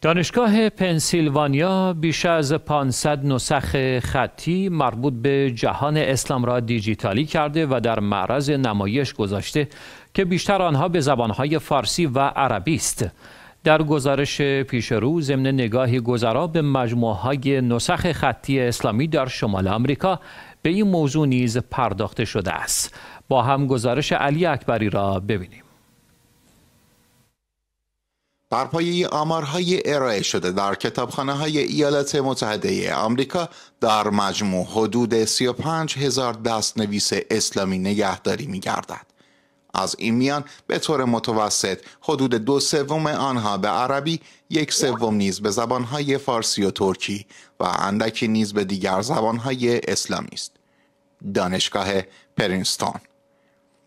دانشگاه پنسیلوانیا بیش از 500 نسخ خطی مربوط به جهان اسلام را دیجیتالی کرده و در معرض نمایش گذاشته که بیشتر آنها به زبانهای فارسی و عربی است. در گزارش پیش رو ضمن نگاهی گذرا به مجموعه های نسخ خطی اسلامی در شمال آمریکا به این موضوع نیز پرداخته شده است. با هم گزارش علی اکبری را ببینیم. بر پایه آمارهای ارائه شده در کتابخانه های ایالات متحده آمریکا در مجموع حدود 35 هزار نویس اسلامی نگهداری می گردد. از این میان به طور متوسط حدود دو سوم آنها به عربی یک سوم نیز به زبانهای فارسی و ترکی و اندکی نیز به دیگر زبانهای اسلامی است دانشگاه پرینستون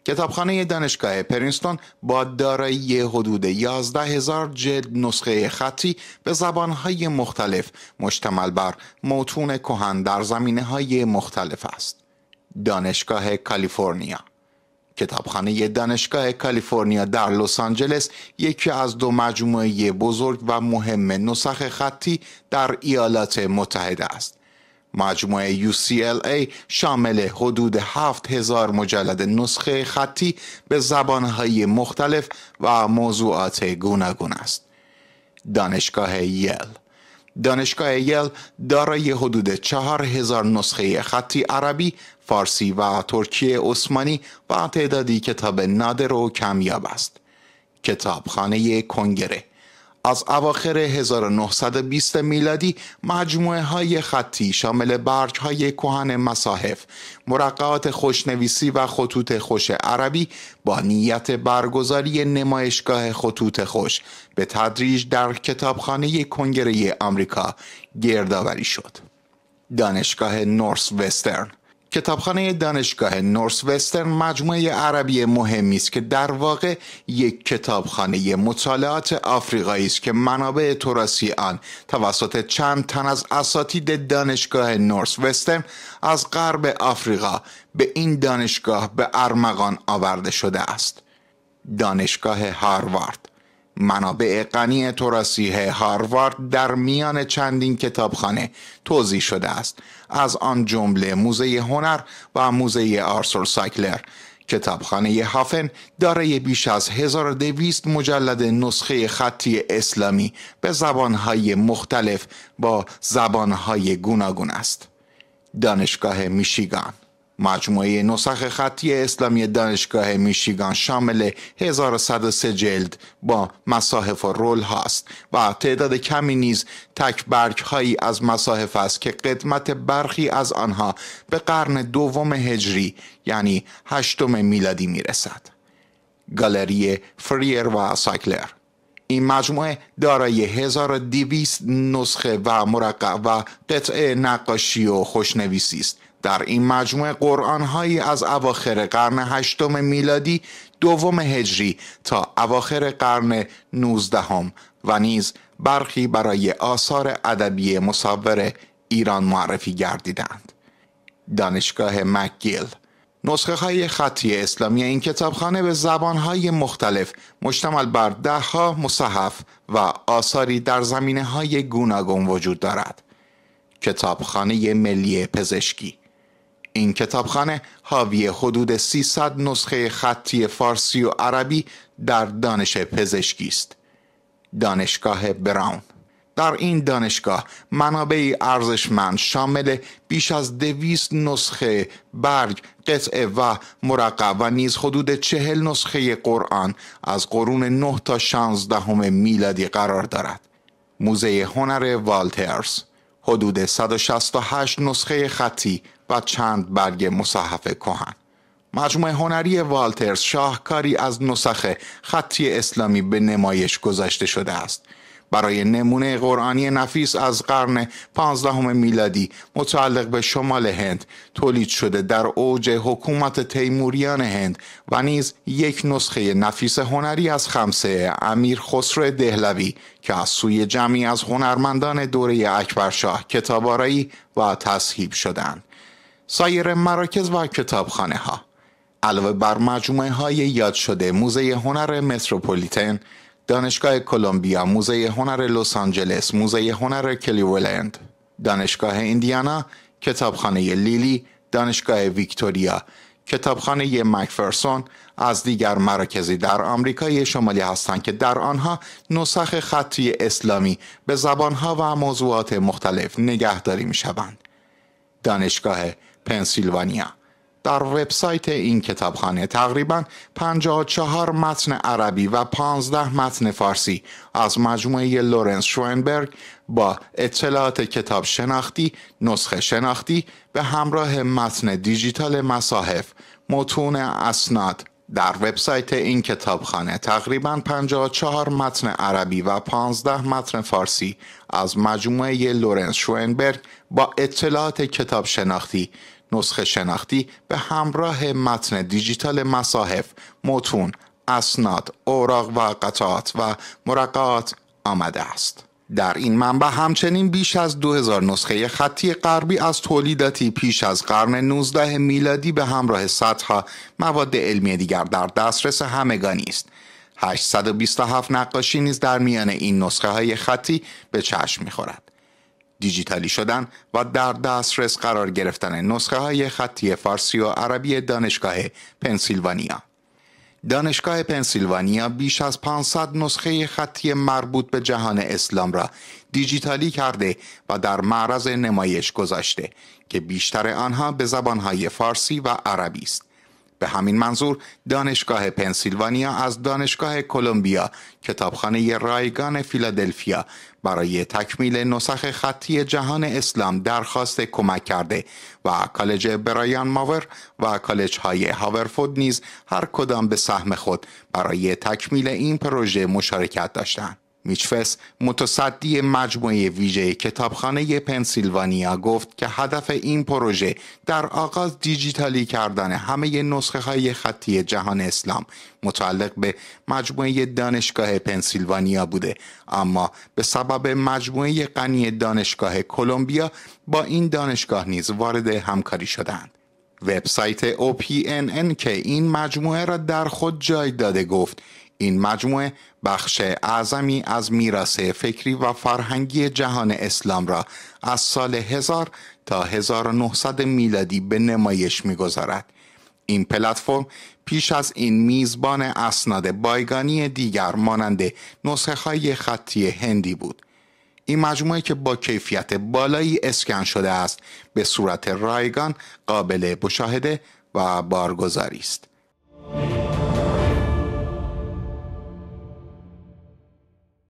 کتابخانه دانشگاه پرینستون با دارایی حدود 11 هزار جلد نسخه خطی به زبانهای مختلف مشتمل بر موتون کهن در زمینه های مختلف است. دانشگاه کالیفرنیا کتابخانه دانشگاه کالیفرنیا در لس آنجلس یکی از دو مجموعه بزرگ و مهم نسخ خطی در ایالات متحده است. مجموعه UCLA شامل حدود 7000 مجلد نسخه خطی به زبانهای مختلف و موضوعات گوناگون است. دانشگاه یل دانشگاه یل دارای حدود 4000 نسخه خطی عربی، فارسی و ترکیه عثمانی و تعدادی کتاب نادر و کمیاب است. کتابخانه کنگره از اواخر 1920 میلادی مجموعه های خطی شامل برج های کهن مصاحف مرقعات خوشنویسی و خطوط خوش عربی با نیت برگزاری نمایشگاه خطوط خوش به تدریج در کتابخانه کنگره آمریکا گردآوری شد. دانشگاه نورس وسترن کتابخانه دانشگاه نورس وسترن مجموعه عربی مهمی است که در واقع یک کتابخانه مطالعات آفریقایی است که منابع تراسی آن توسط چند تن از اساتید دانشگاه نورس وسترن از غرب آفریقا به این دانشگاه به ارمغان آورده شده است. دانشگاه هاروارد منابع غنی توراسیه هاروارد در میان چندین کتابخانه توضیح شده است از آن جمله موزه هنر و موزه آرسور سایکلر کتابخانه هافن دارای بیش از 1200 مجلد نسخه خطی اسلامی به زبانهای مختلف با زبانهای گوناگون است دانشگاه میشیگان مجموعه نسخ خطی اسلامی دانشگاه میشیگان شامل 1103 جلد با مصاحف و رول هاست و تعداد کمی نیز تک برگ هایی از مصاحف است که قدمت برخی از آنها به قرن دوم هجری یعنی هشتم میلادی میرسد گالری فریر و ساکلر این مجموعه دارای 1200 نسخه و مرقع و قطعه نقاشی و خوشنویسی است در این مجموعه قرآن هایی از اواخر قرن هشتم میلادی دوم هجری تا اواخر قرن نوزدهم و نیز برخی برای آثار ادبی مصور ایران معرفی گردیدند دانشگاه مکگیل نسخه های خطی اسلامی این کتابخانه به زبان های مختلف مشتمل بر دهها مصحف و آثاری در زمینه های گوناگون وجود دارد کتابخانه ملی پزشکی این کتابخانه حاوی حدود 300 نسخه خطی فارسی و عربی در دانش پزشکی است. دانشگاه براون در این دانشگاه منابعی ارزشمند شامل بیش از دویست نسخه برگ قطعه و مرقب و نیز حدود چهل نسخه قرآن از قرون 9 تا 16 میلادی قرار دارد موزه هنر والترز حدود 168 نسخه خطی و چند برگ مصحف کهن مجموعه هنری والترز شاهکاری از نسخه خطی اسلامی به نمایش گذاشته شده است برای نمونه قرآنی نفیس از قرن 15 میلادی متعلق به شمال هند تولید شده در اوج حکومت تیموریان هند و نیز یک نسخه نفیس هنری از خمسه امیر خسرو دهلوی که از سوی جمعی از هنرمندان دوره اکبرشاه کتابارایی و تصحیب شدند سایر مراکز و کتابخانه ها علاوه بر مجموعه های یاد شده موزه هنر متروپولیتن دانشگاه کلمبیا، موزه هنر لس آنجلس، موزه هنر کلیولند، دانشگاه ایندیانا، کتابخانه لیلی، دانشگاه ویکتوریا، کتابخانه مکفرسون از دیگر مراکزی در آمریکای شمالی هستند که در آنها نسخ خطی اسلامی به زبانها و موضوعات مختلف نگهداری می شوند. دانشگاه پنسیلوانیا در وبسایت این کتابخانه تقریبا 54 متن عربی و 15 متن فارسی از مجموعه لورنس شوئنبرگ با اطلاعات کتاب شناختی، نسخه شناختی به همراه متن دیجیتال مصاحف، متون اسناد، در وبسایت این کتابخانه تقریبا 54 متن عربی و 15 متن فارسی از مجموعه لورنس شوئنبرگ با اطلاعات کتاب شناختی نسخه شناختی به همراه متن دیجیتال مصاحف، متون، اسناد، اوراق و قطعات و مرقعات آمده است. در این منبع همچنین بیش از 2000 نسخه خطی غربی از تولیداتی پیش از قرن 19 میلادی به همراه صدها مواد علمی دیگر در دسترس همگانی است. 827 نقاشی نیز در میان این نسخه های خطی به چشم میخورد. دیجیتالی شدن و در دسترس قرار گرفتن نسخه های خطی فارسی و عربی دانشگاه پنسیلوانیا دانشگاه پنسیلوانیا بیش از 500 نسخه خطی مربوط به جهان اسلام را دیجیتالی کرده و در معرض نمایش گذاشته که بیشتر آنها به زبانهای فارسی و عربی است. به همین منظور دانشگاه پنسیلوانیا از دانشگاه کلمبیا کتابخانه رایگان فیلادلفیا برای تکمیل نسخ خطی جهان اسلام درخواست کمک کرده و کالج برایان ماور و کالج های هاورفود نیز هر کدام به سهم خود برای تکمیل این پروژه مشارکت داشتند. میچفس متصدی مجموعه ویژه کتابخانه پنسیلوانیا گفت که هدف این پروژه در آغاز دیجیتالی کردن همه نسخه های خطی جهان اسلام متعلق به مجموعه دانشگاه پنسیلوانیا بوده اما به سبب مجموعه غنی دانشگاه کلمبیا با این دانشگاه نیز وارد همکاری شدند وبسایت OPNN که این مجموعه را در خود جای داده گفت این مجموعه بخش اعظمی از میراث فکری و فرهنگی جهان اسلام را از سال 1000 تا 1900 میلادی به نمایش میگذارد. این پلتفرم پیش از این میزبان اسناد بایگانی دیگر مانند نسخه های خطی هندی بود. این مجموعه که با کیفیت بالایی اسکن شده است به صورت رایگان قابل مشاهده و بارگذاری است.